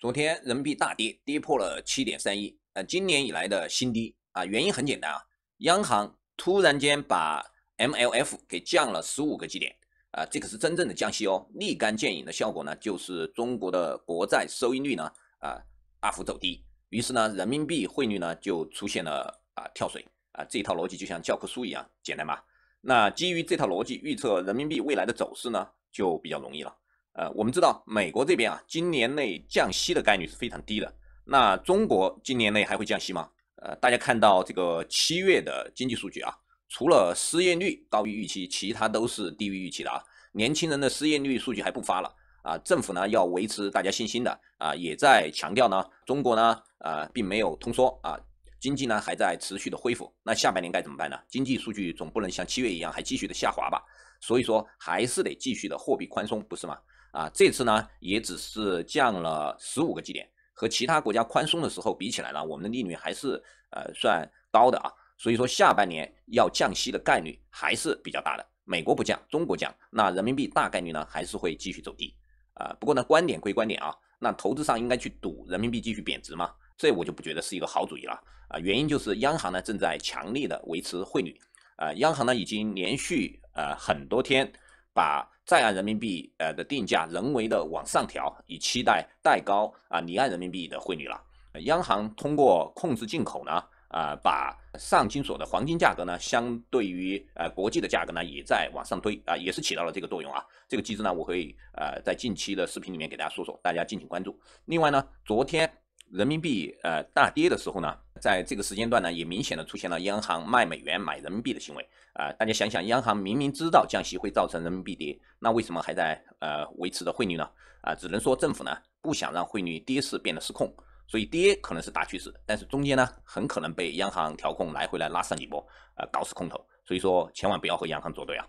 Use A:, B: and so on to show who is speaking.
A: 昨天人民币大跌，跌破了七点三一，呃，今年以来的新低啊。原因很简单啊，央行突然间把 MLF 给降了十五个基点，啊，这可是真正的降息哦。立竿见影的效果呢，就是中国的国债收益率呢，啊，大幅走低，于是呢，人民币汇率呢就出现了啊跳水啊。这套逻辑就像教科书一样简单吧？那基于这套逻辑预测人民币未来的走势呢，就比较容易了。呃，我们知道美国这边啊，今年内降息的概率是非常低的。那中国今年内还会降息吗？呃，大家看到这个七月的经济数据啊，除了失业率高于预期，其他都是低于预期的啊。年轻人的失业率数据还不发了啊。政府呢要维持大家信心的啊，也在强调呢，中国呢呃并没有通缩啊，经济呢还在持续的恢复。那下半年该怎么办呢？经济数据总不能像七月一样还继续的下滑吧。所以说还是得继续的货币宽松，不是吗？啊，这次呢也只是降了十五个基点，和其他国家宽松的时候比起来呢，我们的利率还是呃算高的啊。所以说下半年要降息的概率还是比较大的。美国不降，中国降，那人民币大概率呢还是会继续走低啊。不过呢，观点归观点啊，那投资上应该去赌人民币继续贬值吗？这我就不觉得是一个好主意了啊。原因就是央行呢正在强力的维持汇率呃，央行呢已经连续呃很多天把。再按人民币呃的定价人为的往上调，以期待抬高啊离岸人民币的汇率了。央行通过控制进口呢，啊把上金所的黄金价格呢，相对于呃国际的价格呢，也在往上推啊，也是起到了这个作用啊。这个机制呢，我会呃在近期的视频里面给大家说说，大家敬请关注。另外呢，昨天人民币呃大跌的时候呢。在这个时间段呢，也明显的出现了央行卖美元买人民币的行为啊！大家想想，央行明明知道降息会造成人民币跌，那为什么还在呃维持着汇率呢？啊，只能说政府呢不想让汇率跌势变得失控，所以跌可能是大趋势，但是中间呢很可能被央行调控来回来拉上一波，呃搞死空头，所以说千万不要和央行作对啊！